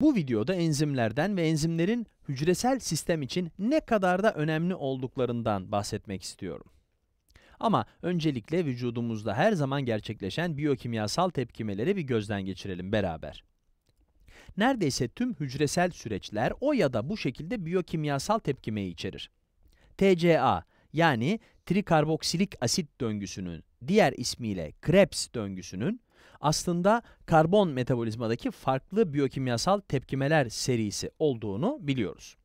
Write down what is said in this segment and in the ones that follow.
Bu videoda enzimlerden ve enzimlerin hücresel sistem için ne kadar da önemli olduklarından bahsetmek istiyorum. Ama öncelikle vücudumuzda her zaman gerçekleşen biyokimyasal tepkimeleri bir gözden geçirelim beraber. Neredeyse tüm hücresel süreçler o ya da bu şekilde biyokimyasal tepkimeyi içerir. TCA yani trikarboksilik asit döngüsünün diğer ismiyle Krebs döngüsünün aslında karbon metabolizmadaki farklı biyokimyasal tepkimeler serisi olduğunu biliyoruz.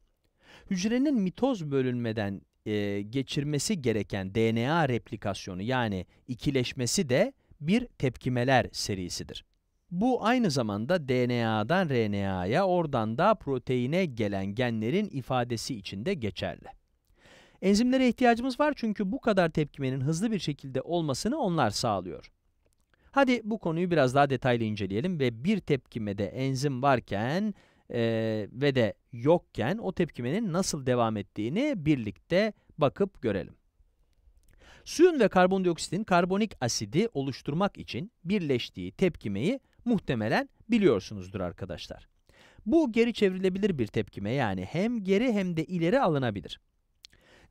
Hücrenin mitoz bölünmeden e, geçirmesi gereken DNA replikasyonu yani ikileşmesi de bir tepkimeler serisidir. Bu aynı zamanda DNA'dan RNA'ya, oradan da proteine gelen genlerin ifadesi için de geçerli. Enzimlere ihtiyacımız var çünkü bu kadar tepkimenin hızlı bir şekilde olmasını onlar sağlıyor. Hadi bu konuyu biraz daha detaylı inceleyelim ve bir tepkimede enzim varken e, ve de yokken o tepkimenin nasıl devam ettiğini birlikte bakıp görelim. Suyun ve karbondioksitin karbonik asidi oluşturmak için birleştiği tepkimeyi muhtemelen biliyorsunuzdur arkadaşlar. Bu geri çevrilebilir bir tepkime yani hem geri hem de ileri alınabilir.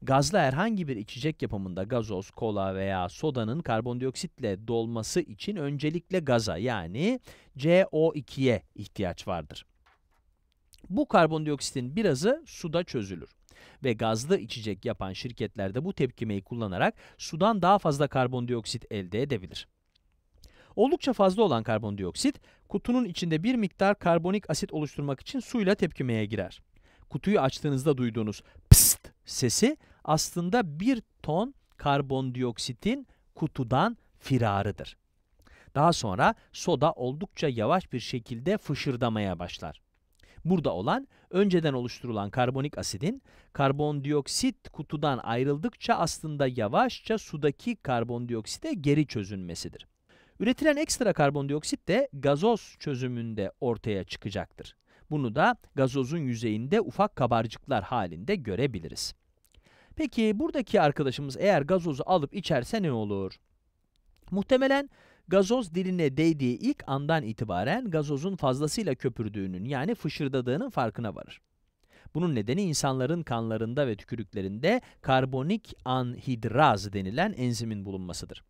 Gazlı herhangi bir içecek yapımında gazoz, kola veya sodanın karbondioksitle dolması için öncelikle gaza yani CO2'ye ihtiyaç vardır. Bu karbondioksitin birazı suda çözülür ve gazlı içecek yapan şirketlerde bu tepkimeyi kullanarak sudan daha fazla karbondioksit elde edebilir. Oldukça fazla olan karbondioksit, kutunun içinde bir miktar karbonik asit oluşturmak için suyla tepkimeye girer. Kutuyu açtığınızda duyduğunuz pst sesi aslında bir ton karbondioksitin kutudan firarıdır. Daha sonra soda oldukça yavaş bir şekilde fışırdamaya başlar. Burada olan önceden oluşturulan karbonik asidin karbondioksit kutudan ayrıldıkça aslında yavaşça sudaki karbondioksite geri çözünmesidir. Üretilen ekstra karbondioksit de gazoz çözümünde ortaya çıkacaktır. Bunu da gazozun yüzeyinde ufak kabarcıklar halinde görebiliriz. Peki buradaki arkadaşımız eğer gazozu alıp içerse ne olur? Muhtemelen gazoz diline değdiği ilk andan itibaren gazozun fazlasıyla köpürdüğünün yani fışırdadığının farkına varır. Bunun nedeni insanların kanlarında ve tükürüklerinde karbonik anhidraz denilen enzimin bulunmasıdır.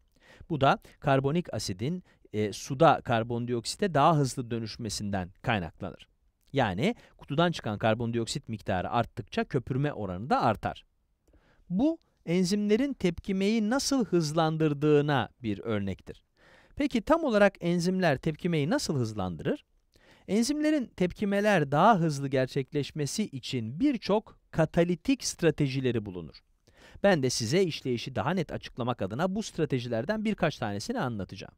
Bu da karbonik asidin e, suda karbondioksite daha hızlı dönüşmesinden kaynaklanır. Yani kutudan çıkan karbondioksit miktarı arttıkça köpürme oranı da artar. Bu enzimlerin tepkimeyi nasıl hızlandırdığına bir örnektir. Peki tam olarak enzimler tepkimeyi nasıl hızlandırır? Enzimlerin tepkimeler daha hızlı gerçekleşmesi için birçok katalitik stratejileri bulunur. Ben de size işleyişi daha net açıklamak adına bu stratejilerden birkaç tanesini anlatacağım.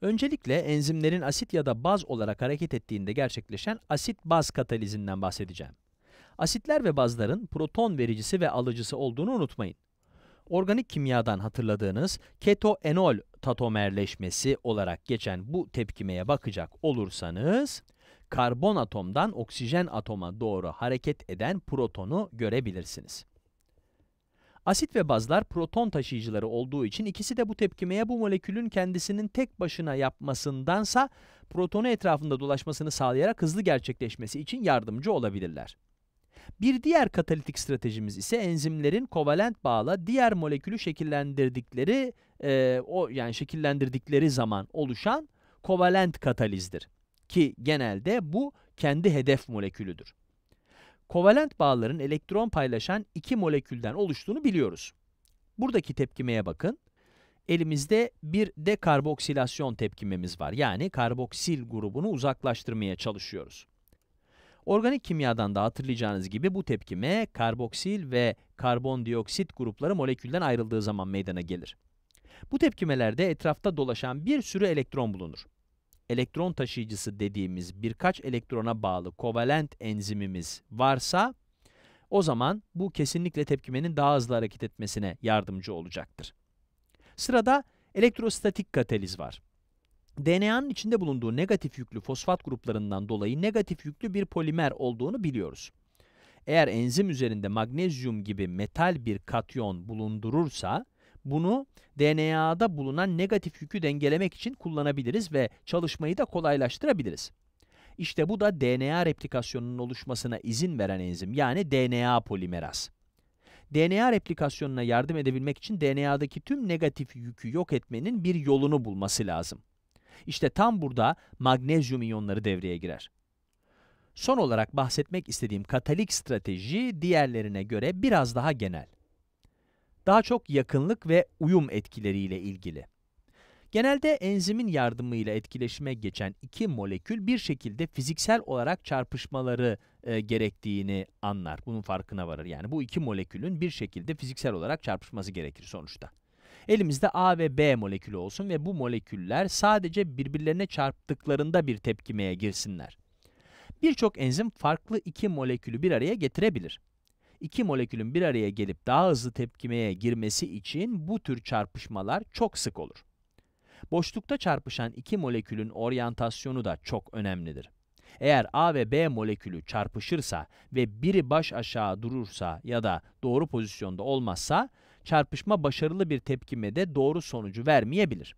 Öncelikle enzimlerin asit ya da baz olarak hareket ettiğinde gerçekleşen asit-baz katalizinden bahsedeceğim. Asitler ve bazların proton vericisi ve alıcısı olduğunu unutmayın. Organik kimyadan hatırladığınız keto-enol tatomerleşmesi olarak geçen bu tepkimeye bakacak olursanız, karbon atomdan oksijen atoma doğru hareket eden protonu görebilirsiniz. Asit ve bazlar proton taşıyıcıları olduğu için ikisi de bu tepkimeye bu molekülün kendisinin tek başına yapmasındansa protonu etrafında dolaşmasını sağlayarak hızlı gerçekleşmesi için yardımcı olabilirler. Bir diğer katalitik stratejimiz ise enzimlerin kovalent bağla diğer molekülü şekillendirdikleri e, o yani şekillendirdikleri zaman oluşan kovalent katalizdir ki genelde bu kendi hedef molekülüdür. Kovalent bağların elektron paylaşan iki molekülden oluştuğunu biliyoruz. Buradaki tepkimeye bakın. Elimizde bir dekarboksilasyon tepkimemiz var. Yani karboksil grubunu uzaklaştırmaya çalışıyoruz. Organik kimyadan da hatırlayacağınız gibi bu tepkime karboksil ve karbondioksit grupları molekülden ayrıldığı zaman meydana gelir. Bu tepkimelerde etrafta dolaşan bir sürü elektron bulunur. Elektron taşıyıcısı dediğimiz birkaç elektrona bağlı kovalent enzimimiz varsa o zaman bu kesinlikle tepkimenin daha hızlı hareket etmesine yardımcı olacaktır. Sırada elektrostatik kataliz var. DNA'nın içinde bulunduğu negatif yüklü fosfat gruplarından dolayı negatif yüklü bir polimer olduğunu biliyoruz. Eğer enzim üzerinde magnezyum gibi metal bir katyon bulundurursa, bunu DNA'da bulunan negatif yükü dengelemek için kullanabiliriz ve çalışmayı da kolaylaştırabiliriz. İşte bu da DNA replikasyonunun oluşmasına izin veren enzim yani DNA polimeraz. DNA replikasyonuna yardım edebilmek için DNA'daki tüm negatif yükü yok etmenin bir yolunu bulması lazım. İşte tam burada magnezyum iyonları devreye girer. Son olarak bahsetmek istediğim katalik strateji diğerlerine göre biraz daha genel. Daha çok yakınlık ve uyum etkileriyle ilgili. Genelde enzimin yardımıyla etkileşime geçen iki molekül bir şekilde fiziksel olarak çarpışmaları e, gerektiğini anlar. Bunun farkına varır. Yani bu iki molekülün bir şekilde fiziksel olarak çarpışması gerekir sonuçta. Elimizde A ve B molekülü olsun ve bu moleküller sadece birbirlerine çarptıklarında bir tepkimeye girsinler. Birçok enzim farklı iki molekülü bir araya getirebilir. İki molekülün bir araya gelip daha hızlı tepkimeye girmesi için bu tür çarpışmalar çok sık olur. Boşlukta çarpışan iki molekülün oryantasyonu da çok önemlidir. Eğer A ve B molekülü çarpışırsa ve biri baş aşağı durursa ya da doğru pozisyonda olmazsa çarpışma başarılı bir tepkimede doğru sonucu vermeyebilir.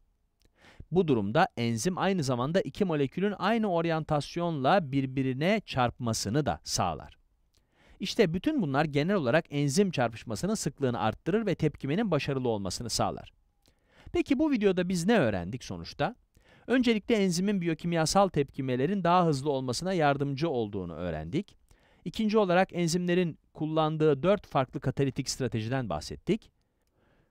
Bu durumda enzim aynı zamanda iki molekülün aynı oryantasyonla birbirine çarpmasını da sağlar. İşte bütün bunlar genel olarak enzim çarpışmasının sıklığını arttırır ve tepkimenin başarılı olmasını sağlar. Peki bu videoda biz ne öğrendik sonuçta? Öncelikle enzimin biyokimyasal tepkimelerin daha hızlı olmasına yardımcı olduğunu öğrendik. İkinci olarak enzimlerin kullandığı dört farklı katalitik stratejiden bahsettik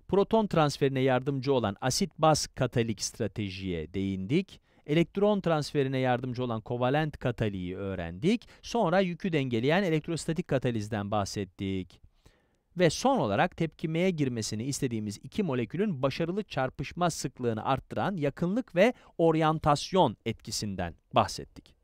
proton transferine yardımcı olan asit-baz katalik stratejiye değindik. Elektron transferine yardımcı olan kovalent kataliği öğrendik. Sonra yükü dengeleyen elektrostatik katalizden bahsettik. Ve son olarak tepkimeye girmesini istediğimiz iki molekülün başarılı çarpışma sıklığını arttıran yakınlık ve oryantasyon etkisinden bahsettik.